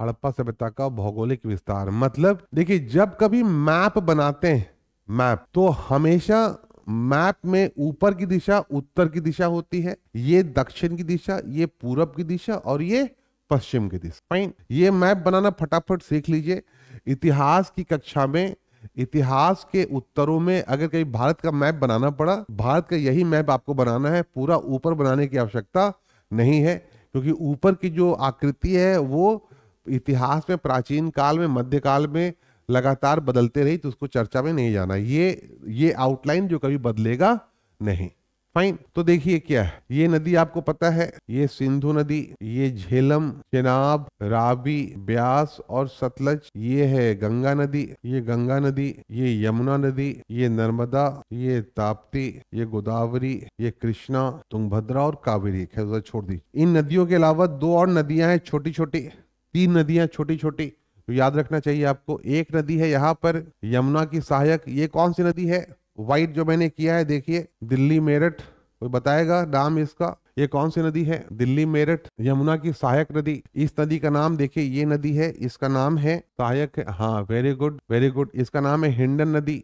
हड़प्पा सभ्यता का भौगोलिक विस्तार मतलब देखिए जब कभी मैप बनाते हैं मैप तो हमेशा मैप में ऊपर की दिशा उत्तर की दिशा होती है ये दक्षिण की दिशा ये पूरब की दिशा और ये पश्चिम की दिशा फाइन ये मैप बनाना फटाफट सीख लीजिए इतिहास की कक्षा में इतिहास के उत्तरों में अगर कहीं भारत का मैप बनाना पड़ा भारत का यही मैप आपको बनाना है पूरा ऊपर बनाने की आवश्यकता नहीं है क्योंकि ऊपर की जो आकृति है वो इतिहास में प्राचीन काल में मध्य काल में लगातार बदलते रही तो उसको चर्चा में नहीं जाना ये ये आउटलाइन जो कभी बदलेगा नहीं फाइन तो देखिए क्या है ये नदी आपको पता है ये सिंधु नदी ये झेलम चेनाब राबी ब्यास और सतलज ये है गंगा नदी ये गंगा नदी ये यमुना नदी ये नर्मदा ये ताप्ती ये गोदावरी ये कृष्णा तुंगभद्रा और कावेरी छोड़ दी इन नदियों के अलावा दो और नदियां हैं छोटी छोटी तीन नदियां छोटी छोटी तो याद रखना चाहिए आपको एक नदी है यहाँ पर यमुना की सहायक ये कौन सी नदी है वाइट जो मैंने किया है देखिए दिल्ली मेरठ कोई बताएगा नाम इसका ये कौन सी नदी है दिल्ली मेरठ यमुना की सहायक नदी इस नदी का नाम देखिए ये नदी है इसका नाम है सहायक हाँ वेरी गुड वेरी गुड इसका नाम है हिंडन नदी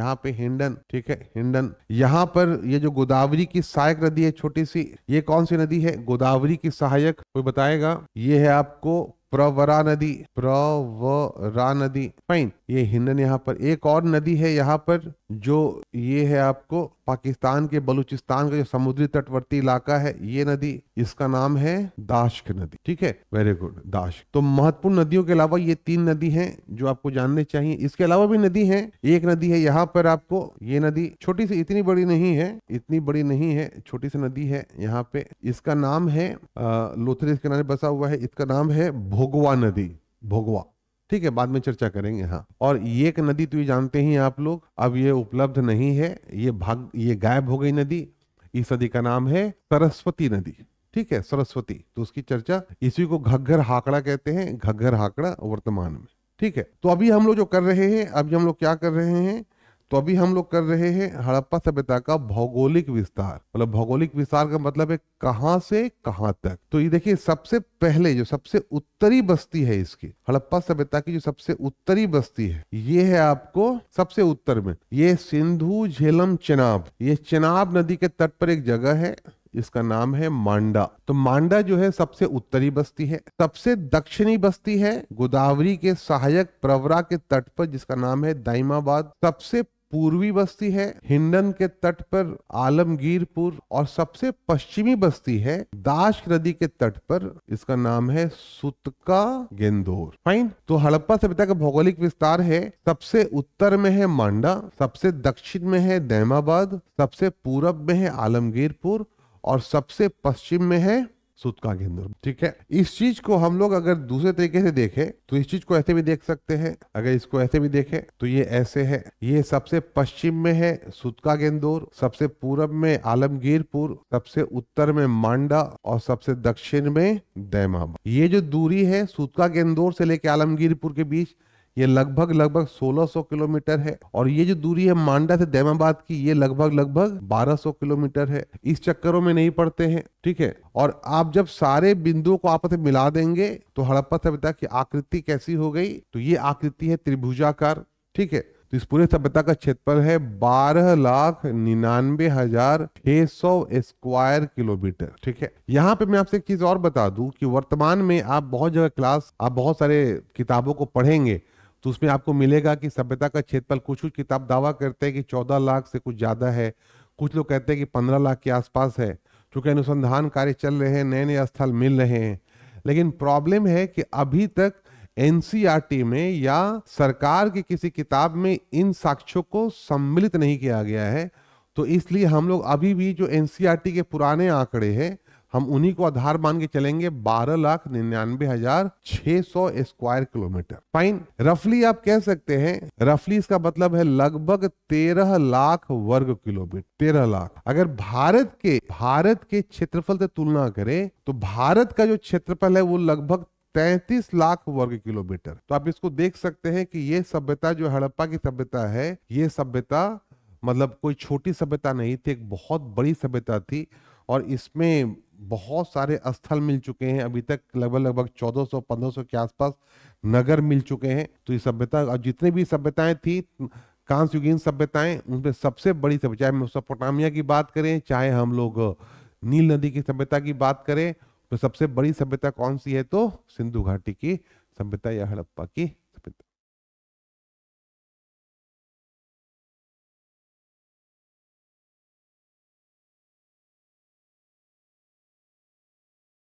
यहाँ पे हिंडन ठीक है हिंडन यहाँ पर ये जो गोदावरी की सहायक नदी है छोटी सी ये कौन सी नदी है गोदावरी की सहायक कोई बताएगा ये है आपको प्रवरा नदी प्रवरा नदी फाइन ये हिंडन यहाँ पर एक और नदी है यहाँ पर जो ये है आपको पाकिस्तान के बलूचिस्तान का जो समुद्री तटवर्ती इलाका है ये नदी इसका नाम है दाश्क नदी ठीक है वेरी गुड दाश्क तो महत्वपूर्ण नदियों के अलावा ये तीन नदी हैं जो आपको जानने चाहिए इसके अलावा भी नदी है एक नदी है यहाँ पर आपको ये नदी छोटी सी इतनी बड़ी नहीं है इतनी बड़ी नहीं है छोटी सी नदी है यहाँ पे इसका नाम है लोथरी किनारे बसा हुआ है इसका नाम है भोगवा नदी भोगवा ठीक है बाद में चर्चा करेंगे हाँ और ये नदी तो ये जानते ही आप लोग अब ये उपलब्ध नहीं है ये भाग ये गायब हो गई नदी इस नदी का नाम है सरस्वती नदी ठीक है सरस्वती तो उसकी चर्चा इसी को घग्घर हाकड़ा कहते हैं घग्घर हाकड़ा वर्तमान में ठीक है तो अभी हम लोग जो कर रहे हैं अभी हम लोग क्या कर रहे हैं तो अभी हम लोग कर रहे हैं हड़प्पा सभ्यता का भौगोलिक विस्तार मतलब भौगोलिक विस्तार का मतलब है कहां से कहां तक तो ये देखिए सबसे पहले जो सबसे उत्तरी बस्ती है इसकी हड़प्पा सभ्यता की जो सबसे उत्तरी बस्ती है ये है आपको सबसे उत्तर में ये सिंधु झेलम चेनाब ये चेनाब नदी के तट पर एक जगह है इसका नाम है मांडा तो मांडा जो है सबसे उत्तरी बस्ती है सबसे दक्षिणी बस्ती है गोदावरी के सहायक प्रवरा के तट पर जिसका नाम है दाइमाबाद सबसे पूर्वी बस्ती है हिंडन के तट पर आलमगीरपुर और सबसे पश्चिमी बस्ती है दाश नदी के तट पर इसका नाम है सुतका गेंदोर फाइन तो हड़प्पा सभ्यता का भौगोलिक विस्तार है सबसे उत्तर में है मांडा सबसे दक्षिण में है दैमाबाद सबसे पूरब में है आलमगीरपुर और सबसे पश्चिम में है सूतका के अंदर ठीक है इस चीज को हम लोग अगर दूसरे तरीके से देखें तो इस चीज को ऐसे भी देख सकते हैं अगर इसको ऐसे भी देखें तो ये ऐसे है ये सबसे पश्चिम में है सुतका गेंदोर सबसे पूरब में आलमगीरपुर सबसे उत्तर में मांडा और सबसे दक्षिण में दैमाबा ये जो दूरी है सुतका गेंदोर से लेके आलमगीरपुर के बीच ये लगभग लगभग 1600 किलोमीटर है और ये जो दूरी है मांडा से दैमाबाद की ये लगभग लगभग 1200 किलोमीटर है इस चक्करों में नहीं पड़ते हैं ठीक है और आप जब सारे बिंदुओं को आपस में मिला देंगे तो हड़प्पा सभ्यता की आकृति कैसी हो गई तो ये आकृति है त्रिभुजाकार ठीक है तो इस पूरे सभ्यता का क्षेत्रफल है बारह लाख निन्यानबे हजार छह सौ स्क्वायर किलोमीटर ठीक है यहाँ पे मैं आपसे एक चीज और बता दूं कि वर्तमान में आप बहुत जगह क्लास आप बहुत सारे किताबों को पढ़ेंगे तो उसमें आपको मिलेगा कि सभ्यता का क्षेत्रफल कुछ कुछ किताब दावा करते हैं कि चौदह लाख से कुछ ज़्यादा है कुछ लोग कहते हैं कि पंद्रह लाख के आसपास है चूँकि अनुसंधान कार्य चल रहे हैं नए नए स्थल मिल रहे हैं लेकिन प्रॉब्लम है कि अभी तक एन में या सरकार की किसी किताब में इन साक्ष्यों को सम्मिलित नहीं किया गया है तो इसलिए हम लोग अभी भी जो एन के पुराने आंकड़े हैं हम उन्हीं को आधार मान के चलेंगे बारह लाख निन्यानबे हजार छह सौ स्क्वायर किलोमीटर फाइन रफली आप कह सकते हैं रफली इसका मतलब है लगभग तेरह लाख वर्ग किलोमीटर तेरह लाख अगर भारत के भारत के क्षेत्रफल से तुलना करें तो भारत का जो क्षेत्रफल है वो लगभग तैतीस लाख वर्ग किलोमीटर तो आप इसको देख सकते हैं कि ये सभ्यता जो हड़प्पा की सभ्यता है ये सभ्यता मतलब कोई छोटी सभ्यता नहीं थी एक बहुत बड़ी सभ्यता थी और इसमें बहुत सारे स्थल मिल चुके हैं अभी तक लगभग लगभग 1400 1500 के आसपास नगर मिल चुके हैं तो ये सभ्यता और जितनी भी सभ्यताएं थी कांस युगीन सभ्यताएं उनमें सबसे बड़ी सभ्यता चाहे मेसोपोटामिया की बात करें चाहे हम लोग नील नदी की सभ्यता की बात करें तो सबसे बड़ी सभ्यता कौन सी है तो सिंधु घाटी की सभ्यता या हड़प्पा की